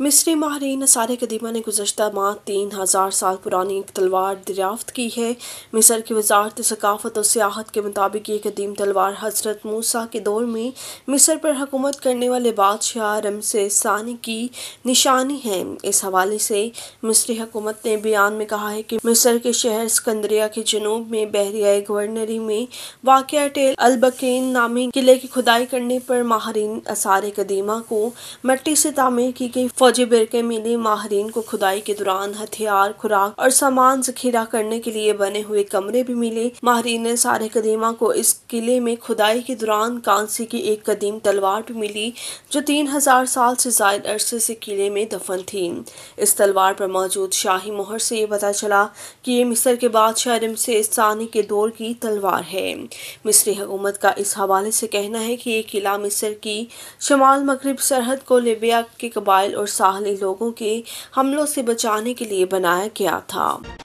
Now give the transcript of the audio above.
मिस्री माहरीन सारे कदीमा ने गुजशत माह तीन हज़ार साल पुरानी एक तलवार दरियाफ्त की है मिसर की वजारत सकाफत और सियाहत के मुताबिक ये कदीम तलवार हजरत मूसा के दौर में मिसर पर हकूमत करने वाले बादशाह रमसे सानी की निशानी है इस हवाले से मिस्री हकूमत ने बयान में कहा है कि मिसर के शहर सिकंदरिया के जनूब में बहरियाई गवर्नरी में वाक़ टेल अलबकीन नामी किले की खुदाई करने पर माहरीन असार कदीमा को मट्टी से तामीर की गई फौजी बिरके मिली माहरीन को खुदाई के दौरान हथियार खुराक और सामान जखीरा करने के लिए बने हुए कमरे भी मिले माहरीन ने सारे कदीमा को इस किले में खुदाई के दौरान कांसी की एक कदीम तलवार भी मिली जो तीन हजार साल से जायद अरसे से किले में दफन थी इस तलवार पर मौजूद शाही मोहर से ये पता चला कि ये मिस्र के बादशाह से सानी के दौर की तलवार है मिस्री हुकूमत का इस हवाले से कहना है कि ये किला मिस्र की शमाल मगरब सरहद को लिबिया के कबाइल और उत्साहली लोगों के हमलों से बचाने के लिए बनाया गया था